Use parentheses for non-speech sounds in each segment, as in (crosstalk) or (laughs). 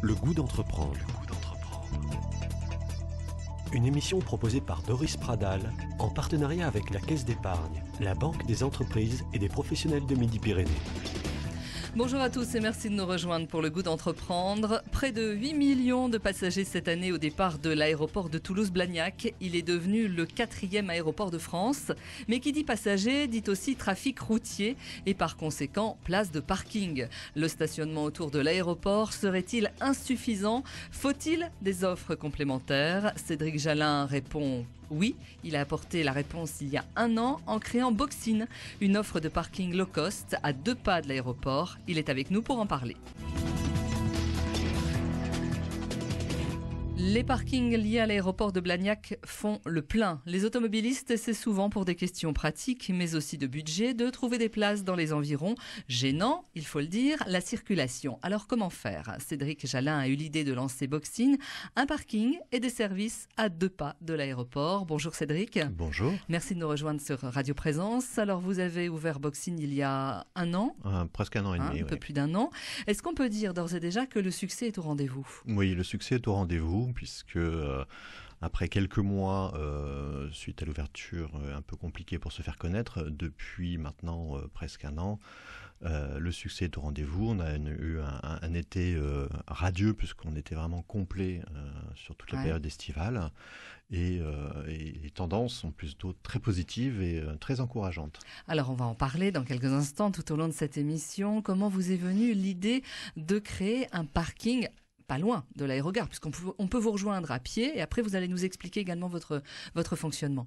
Le goût d'entreprendre. Une émission proposée par Doris Pradal en partenariat avec la Caisse d'épargne, la Banque des entreprises et des professionnels de Midi-Pyrénées. Bonjour à tous et merci de nous rejoindre pour le goût d'entreprendre. Près de 8 millions de passagers cette année au départ de l'aéroport de Toulouse-Blagnac. Il est devenu le quatrième aéroport de France. Mais qui dit passagers dit aussi trafic routier et par conséquent place de parking. Le stationnement autour de l'aéroport serait-il insuffisant Faut-il des offres complémentaires Cédric Jalin répond oui, il a apporté la réponse il y a un an en créant Boxine, une offre de parking low cost à deux pas de l'aéroport. Il est avec nous pour en parler. Les parkings liés à l'aéroport de Blagnac font le plein. Les automobilistes c'est souvent pour des questions pratiques, mais aussi de budget, de trouver des places dans les environs. Gênant, il faut le dire, la circulation. Alors comment faire Cédric Jalin a eu l'idée de lancer Boxing, un parking et des services à deux pas de l'aéroport. Bonjour Cédric. Bonjour. Merci de nous rejoindre sur Radio Présence. Alors vous avez ouvert Boxing il y a un an. presque un an et hein, demi. un peu plus d'un an. Est-ce qu'on peut dire d'ores et déjà que le succès est au rendez-vous Oui, le succès est au rendez-vous puisque euh, après quelques mois, euh, suite à l'ouverture euh, un peu compliquée pour se faire connaître, depuis maintenant presque un an, le succès est au rendez-vous. On a eu un, été radieux puisqu'on était vraiment complet sur toute la période estivale. Et, et, les tendances sont plutôt très positives et très encourageantes. Alors on va en parler dans quelques instants tout au long de cette émission. Comment vous est venue l'idée de créer un parking pas loin de l'aérogare, puisqu'on peut, on peut vous rejoindre à pied, et après vous allez nous expliquer également votre, votre fonctionnement.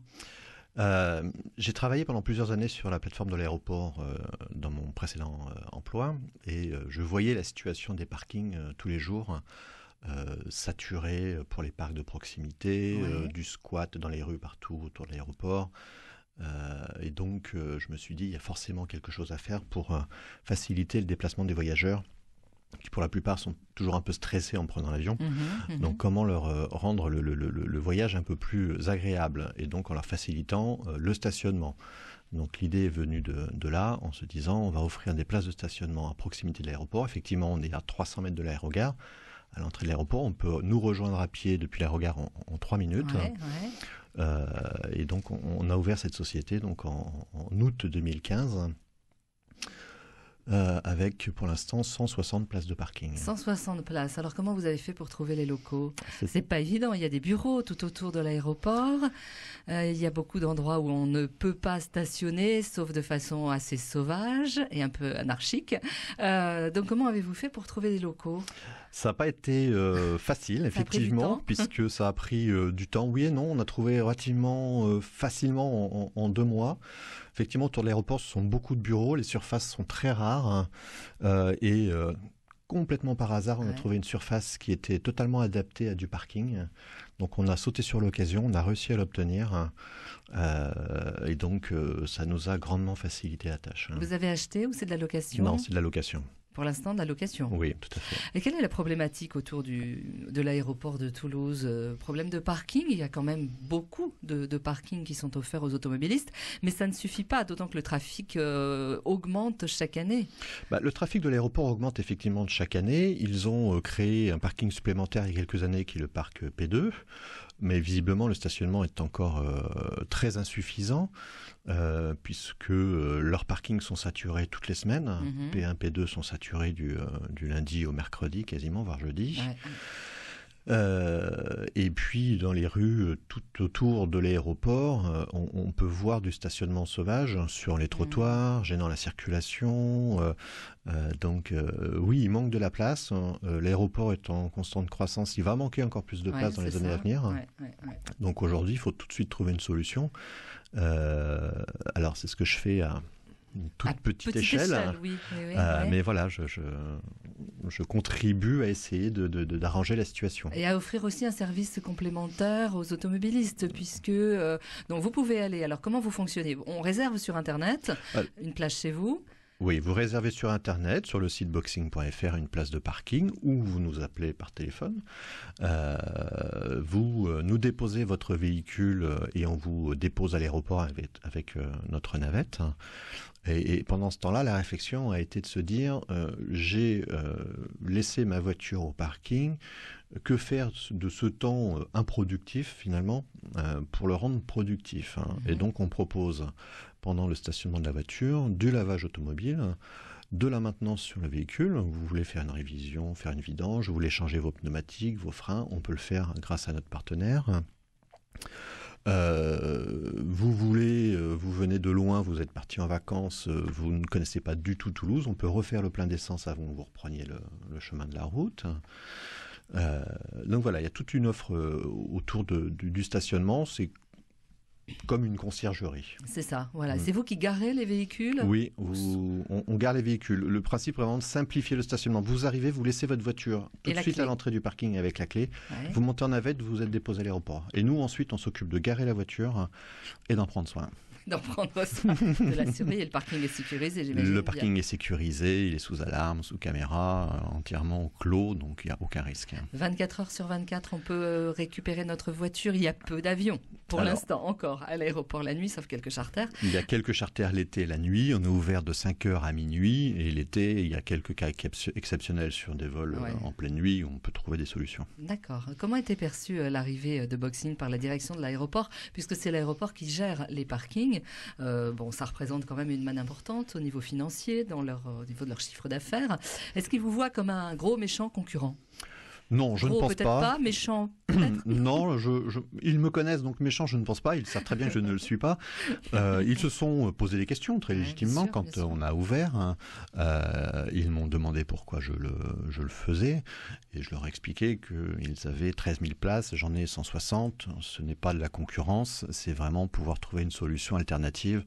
Euh, j'ai travaillé pendant plusieurs années sur la plateforme de l'aéroport euh, dans mon précédent euh, emploi et je voyais la situation des parkings tous les jours saturés pour les parcs de proximité, du squat dans les rues partout autour de l'aéroport. et donc je me suis dit il y a forcément quelque chose à faire pour faciliter le déplacement des voyageurs qui pour la plupart sont toujours un peu stressés en prenant l'avion. Mhm, mhm. Donc comment leur euh, rendre le, voyage un peu plus agréable et donc en leur facilitant euh, le stationnement. Donc l'idée est venue de, là en se disant on va offrir des places de stationnement à proximité de l'aéroport. Effectivement on est à 300 mètres de l'aérogare. À l'entrée de l'aéroport, on peut nous rejoindre à pied depuis l'aérogare en, en 3 minutes. Euh, et donc on, a ouvert cette société donc en août 2015. Euh, avec pour l'instant 160 places de parking. 160 places. Alors comment vous avez fait pour trouver les locaux C'est pas évident. Il y a des bureaux tout autour de l'aéroport. Euh, il y a beaucoup d'endroits où on ne peut pas stationner, sauf de façon assez sauvage et un peu anarchique. Euh, donc comment avez-vous fait pour trouver les locaux Ça n'a pas été facile, effectivement, puisque ça a pris du temps. Oui et non, on a trouvé relativement facilement en deux mois. Effectivement, autour de l'aéroport, ce sont beaucoup de bureaux, les surfaces sont très rares hein. euh, et euh, complètement par hasard, on a trouvé une surface qui était totalement adaptée à du parking. Donc on a sauté sur l'occasion, on a réussi à l'obtenir. Hein. Euh, et donc ça nous a grandement facilité la tâche. Hein. Vous avez acheté ou c'est de la location Non, c'est de la location pour l'instant de la location. Oui, tout à fait. Et quelle est la problématique autour du, de l'aéroport de Toulouse euh, Problème de parking, il y a quand même beaucoup de, de parkings qui sont offerts aux automobilistes, mais ça ne suffit pas, d'autant que le trafic euh, augmente chaque année. Bah, le trafic de l'aéroport augmente effectivement chaque année. Ils ont euh, créé un parking supplémentaire il y a quelques années qui est le parc P2 mais visiblement le stationnement est encore euh, très insuffisant euh, puisque euh, leurs parkings sont saturés toutes les semaines. P1, mhm. P2 sont saturés du, lundi au mercredi quasiment, voire jeudi. Euh, et puis dans les rues euh, tout autour de l'aéroport, euh, on, peut voir du stationnement sauvage sur les mmh. trottoirs, gênant la circulation. donc oui, il manque de la place. Hein. l'aéroport est en constante croissance. Il va manquer encore plus de place dans les années à venir. donc aujourd'hui, il faut tout de suite trouver une solution. alors c'est ce que je fais à une toute petite, échelle. Euh, mais voilà, je, contribue à essayer de, d'arranger la situation. Et à offrir aussi un service complémentaire aux automobilistes, puisque euh, vous pouvez aller. Alors comment vous fonctionnez On réserve sur Internet euh, une plage chez vous. Oui, vous réservez sur Internet, sur le site boxing.fr, une place de parking, ou vous nous appelez par téléphone. Euh, vous euh, nous déposez votre véhicule euh, et on vous dépose à l'aéroport avec, notre navette. et, pendant ce temps-là, la réflexion a été de se dire, j'ai laissé ma voiture au parking, que faire de ce temps euh, improductif finalement euh, pour le rendre productif hein. Et mhm. donc on propose pendant le stationnement de la voiture du lavage automobile, de la maintenance sur le véhicule. Vous voulez faire une révision, faire une vidange, vous voulez changer vos pneumatiques, vos freins, on peut le faire grâce à notre partenaire. Euh, vous voulez, vous venez de loin, vous êtes parti en vacances, vous ne connaissez pas du tout Toulouse, on peut refaire le plein d'essence avant que vous repreniez le chemin de la route. Euh, donc voilà, il y a toute une offre euh, autour du, stationnement. C'est comme une conciergerie. C'est ça, voilà. Mm. C'est vous qui garez les véhicules Oui, on, on, gare les véhicules. Le principe vraiment de simplifier le stationnement. Vous arrivez, vous laissez votre voiture tout de suite à l'entrée du parking avec la clé. Vous montez en navette, vous êtes déposé à l'aéroport. Et nous, ensuite, on s'occupe de garer la voiture et d'en prendre soin d'en prendre soin, (laughs) de l'assurer. Et le parking est sécurisé, j'imagine. Le parking est sécurisé, il est sous alarme, sous caméra, euh, entièrement clos, donc il n'y a aucun risque. 24 heures sur 24, on peut euh, récupérer notre voiture. Il y a peu d'avions, pour l'instant encore, à l'aéroport la nuit, sauf quelques charters. Il y a quelques charters l'été et la nuit. On est ouvert de 5 heures à minuit. Et l'été, il y a quelques cas exceptionnels sur des vols euh, en pleine nuit on peut trouver des solutions. D'accord. Comment était perçue l'arrivée de Boxing par la direction de l'aéroport, puisque c'est l'aéroport qui gère les parkings euh, bon, ça représente quand même une manne importante au niveau financier, dans leur, au niveau de leur chiffre d'affaires. Est-ce qu'ils vous voient comme un gros méchant concurrent non, je ne pense peut-être pas. méchant. (clears throat) non, ils me connaissent donc méchant, je ne pense pas. Ils savent très bien que je ne le suis pas. (laughs) Euh, ils se sont posé des questions très légitimement quand on a ouvert. Hein. Euh, ils m'ont demandé pourquoi je le, faisais et je leur ai expliqué qu'ils avaient 13 000 places, j'en ai 160. Ce n'est pas de la concurrence, c'est vraiment pouvoir trouver une solution alternative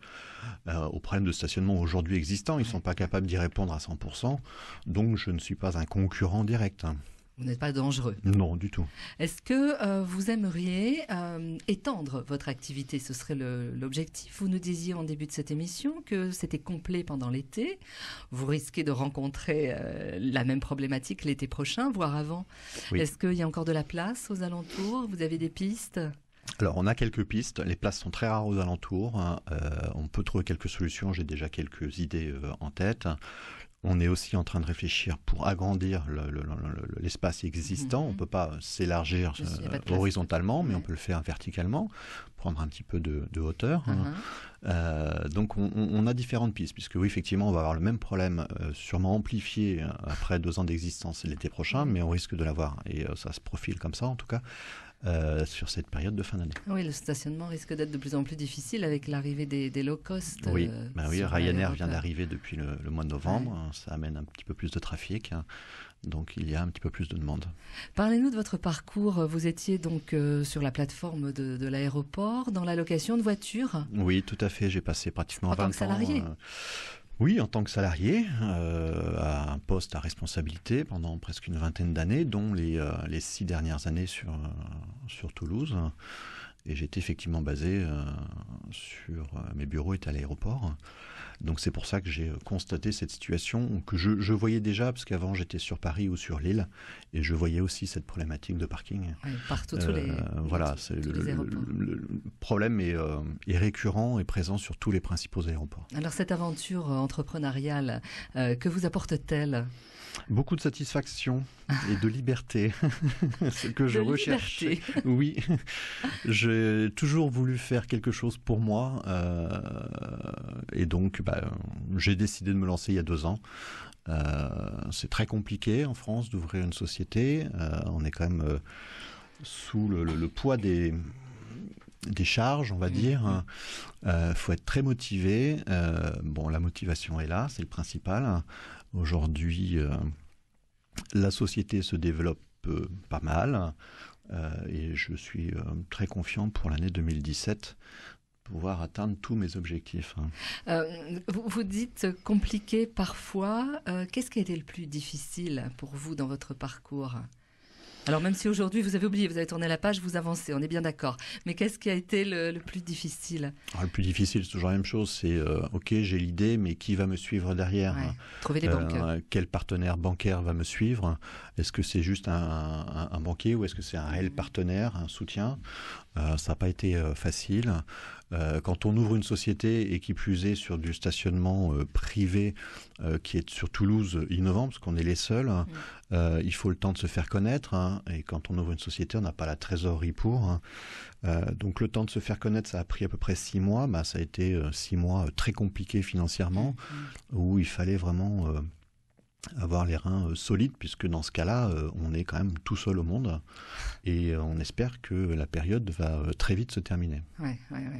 euh, aux problèmes de stationnement aujourd'hui existants. Ils ne sont pas capables d'y répondre à 100%, donc je ne suis pas un concurrent direct. Hein. Vous n'êtes pas dangereux. Non, du tout. Est-ce que euh, vous aimeriez euh, étendre votre activité Ce serait l'objectif. Vous nous disiez en début de cette émission que c'était complet pendant l'été. Vous risquez de rencontrer euh, la même problématique l'été prochain, voire avant. Est-ce qu'il y a encore de la place aux alentours Vous avez des pistes alors on a quelques pistes, les places sont très rares aux alentours, hein. on peut trouver quelques solutions, j'ai déjà quelques idées en tête. On est aussi en train de réfléchir pour agrandir l'espace existant. Mhm. On ne peut pas euh, s'élargir euh, horizontalement, mais on peut le faire verticalement, prendre un petit peu de, hauteur. Hein. Mhm. Euh, donc on, a différentes pistes, puisque oui, effectivement, on va avoir le même problème, sûrement amplifié après deux ans d'existence l'été prochain, mhm. mais on risque de l'avoir. Et ça se profile comme ça, en tout cas. Euh, sur cette période de fin d'année. Oui, le stationnement risque d'être de plus en plus difficile avec l'arrivée des, low cost. Oui, euh, ben oui Ryanair vient d'arriver depuis le, mois de novembre. Ça amène un petit peu plus de trafic. Hein. Donc il y a un petit peu plus de demandes. Parlez-nous de votre parcours. Vous étiez donc euh, sur la plateforme de, l'aéroport, dans la location de voitures. Oui, tout à fait. J'ai passé pratiquement 20 ans. Oui, en tant que salarié, euh, à un poste à responsabilité pendant presque une vingtaine d'années, dont les, euh, six dernières années sur euh, Toulouse, et j'étais effectivement basé euh, sur euh, mes bureaux étaient à l'aéroport. Donc c'est pour ça que j'ai euh, constaté cette situation que je, voyais déjà, parce qu'avant j'étais sur Paris ou sur l'île, et je voyais aussi cette problématique de parking. partout, tous les. Voilà, c'est le, problème est, récurrent et présent sur tous les principaux aéroports. Alors cette aventure entrepreneuriale, que vous apporte-t-elle Beaucoup de satisfaction (laughs) et de liberté, (laughs) ce que je recherchais. (laughs) Oui, j'ai toujours voulu faire quelque chose pour moi euh, et donc bah, j'ai décidé de me lancer il y a deux ans. Euh, c'est très compliqué en France d'ouvrir une société. Euh, on est quand même sous le, poids des charges, on va mmh. dire. Il mmh. faut être très motivé. bon, la motivation est là, c'est le principal. Aujourd'hui, euh, la société se développe euh, pas mal euh, et je suis très confiant pour l'année 2017 pouvoir atteindre tous mes objectifs. Hein. vous, dites compliqué parfois. Qu'est-ce qui a été le plus difficile pour vous dans votre parcours alors même si aujourd'hui vous avez oublié, vous avez tourné la page, vous avancez, on est bien d'accord. Mais qu'est-ce qui a été le, plus difficile ah, Le plus difficile, c'est toujours la même chose, c'est euh, ok j'ai l'idée, mais qui va me suivre derrière Trouver des banques. Euh, quel partenaire bancaire va me suivre Est-ce que c'est juste un, un banquier ou est-ce que c'est un réel partenaire, un soutien euh, ça n'a pas été euh, facile. Euh, quand on ouvre une société et qui plus est sur du stationnement privé qui est sur Toulouse innovant, parce qu'on est les seuls, hein, mm. il faut le temps de se faire connaître. Hein, et quand on ouvre une société, on n'a pas la trésorerie pour. Hein. donc le temps de se faire connaître, ça a pris à peu près six mois. Bah, ça a été six mois très compliqués financièrement, mm. où il fallait vraiment avoir les reins euh, solides, puisque dans ce cas-là, euh, on est quand même tout seul au monde. Et euh, on espère que la période va très vite se terminer. Oui,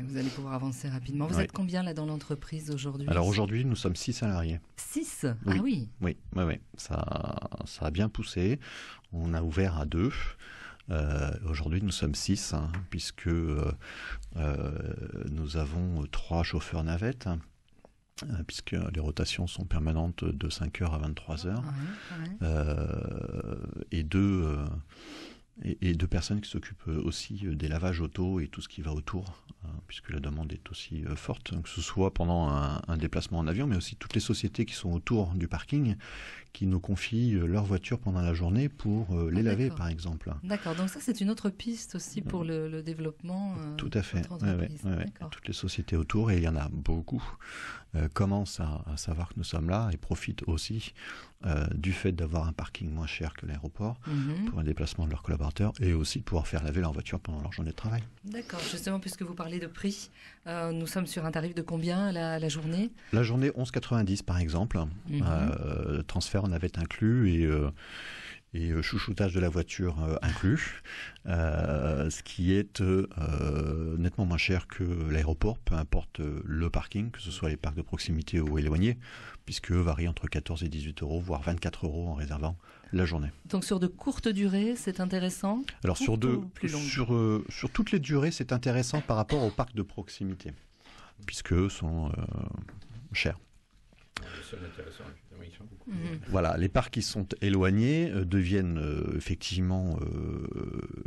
vous allez pouvoir avancer rapidement. Vous êtes combien là dans l'entreprise aujourd'hui Alors aujourd'hui, nous sommes six salariés. 6 Ah oui Oui, Ça, ça a bien poussé. On a ouvert à deux. Aujourd'hui, nous sommes six, hein, puisque nous avons trois chauffeurs navettes, euh, puisque les rotations sont permanentes de 5h à 23h, euh, et, deux, euh, et, deux personnes qui s'occupent aussi des lavages auto et tout ce qui va autour, puisque la demande est aussi forte, que ce soit pendant un, déplacement en avion, mais aussi toutes les sociétés qui sont autour du parking, qui nous confient euh, leur voiture pendant la journée pour euh, les ah, laver, par exemple. D'accord, donc ça c'est une autre piste aussi pour le, développement. Euh, tout à fait, toutes les sociétés autour, et il y en a beaucoup, commencent à, savoir que nous sommes là et profitent aussi du fait d'avoir un parking moins cher que l'aéroport mhm. pour un déplacement de leurs collaborateurs et aussi de pouvoir faire laver leur voiture pendant leur journée de travail. D'accord, justement, puisque vous parlez de prix, nous sommes sur un tarif de combien la, journée La journée 11,90 par exemple, mhm. transfert on avait inclus et euh, euh, chouchoutage de la voiture euh, inclus, ce qui est nettement moins cher que l'aéroport, peu importe le parking, que ce soit les parcs de proximité ou éloignés, puisque varient entre 14 et 18 euros, voire 24 euros en réservant la journée. Donc sur de courtes durées, c'est intéressant Alors sur, sur toutes les durées, c'est intéressant par rapport aux parcs de proximité, puisque sont chers. Mhm. Voilà, les parcs qui sont éloignés euh, deviennent euh, effectivement euh,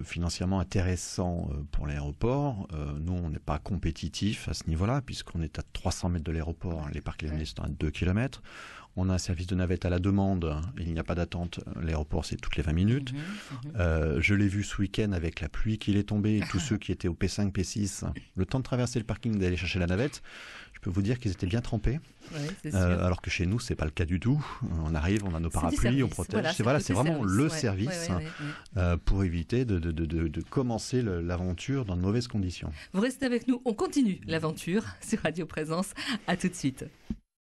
financièrement intéressants pour l'aéroport. nous, on n'est pas compétitif à ce niveau-là, puisqu'on est à 300 mètres de l'aéroport. Hein. Les parcs éloignés sont à 2 km. On a un service de navette à la demande. Hein. Il n'y a pas d'attente. L'aéroport, c'est toutes les 20 minutes. Mhm, mhm. Euh, je l'ai vu ce week-end avec la pluie qui est tombée et tous (laughs) ceux qui étaient au P5, P6, le temps de traverser le parking, d'aller chercher la navette, je peux vous dire qu'ils étaient bien trempés. Euh, alors que chez nous, c'est pas le cas du tout. On arrive, on a nos parapluies, on protège. Voilà, c'est vraiment le service pour éviter de, commencer l'aventure dans de mauvaises conditions. Vous restez avec nous, on continue l'aventure sur Radio Présence. À tout de suite.